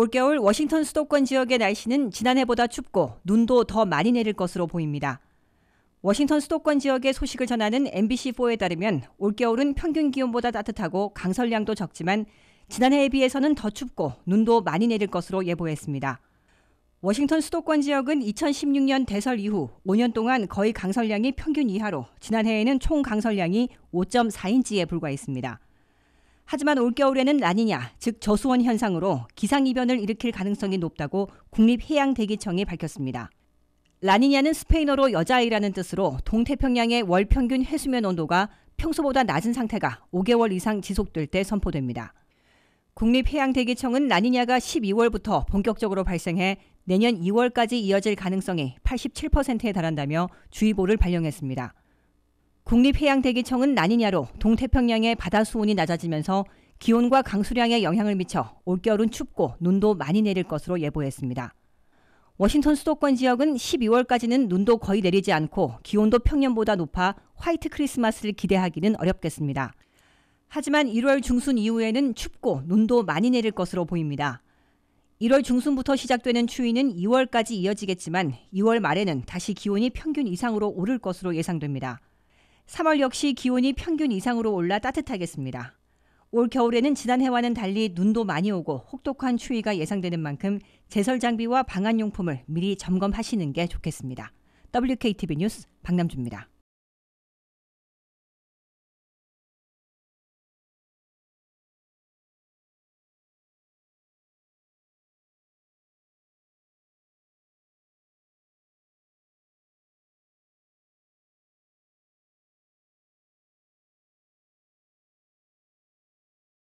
올겨울 워싱턴 수도권 지역의 날씨는 지난해보다 춥고 눈도 더 많이 내릴 것으로 보입니다. 워싱턴 수도권 지역의 소식을 전하는 MBC4에 따르면 올겨울은 평균 기온보다 따뜻하고 강설량도 적지만 지난해에 비해서는 더 춥고 눈도 많이 내릴 것으로 예보했습니다. 워싱턴 수도권 지역은 2016년 대설 이후 5년 동안 거의 강설량이 평균 이하로 지난해에는 총 강설량이 5.4인치에 불과했습니다. 하지만 올겨울에는 라니냐, 즉저수온 현상으로 기상이변을 일으킬 가능성이 높다고 국립해양대기청이 밝혔습니다. 라니냐는 스페인어로 여자아이라는 뜻으로 동태평양의 월 평균 해수면 온도가 평소보다 낮은 상태가 5개월 이상 지속될 때 선포됩니다. 국립해양대기청은 라니냐가 12월부터 본격적으로 발생해 내년 2월까지 이어질 가능성이 87%에 달한다며 주의보를 발령했습니다. 국립해양대기청은 나니냐로 동태평양의 바다 수온이 낮아지면서 기온과 강수량에 영향을 미쳐 올겨울은 춥고 눈도 많이 내릴 것으로 예보했습니다. 워싱턴 수도권 지역은 12월까지는 눈도 거의 내리지 않고 기온도 평년보다 높아 화이트 크리스마스를 기대하기는 어렵겠습니다. 하지만 1월 중순 이후에는 춥고 눈도 많이 내릴 것으로 보입니다. 1월 중순부터 시작되는 추위는 2월까지 이어지겠지만 2월 말에는 다시 기온이 평균 이상으로 오를 것으로 예상됩니다. 3월 역시 기온이 평균 이상으로 올라 따뜻하겠습니다. 올 겨울에는 지난해와는 달리 눈도 많이 오고 혹독한 추위가 예상되는 만큼 제설 장비와 방한 용품을 미리 점검하시는 게 좋겠습니다. WKTV 뉴스 박남주입니다.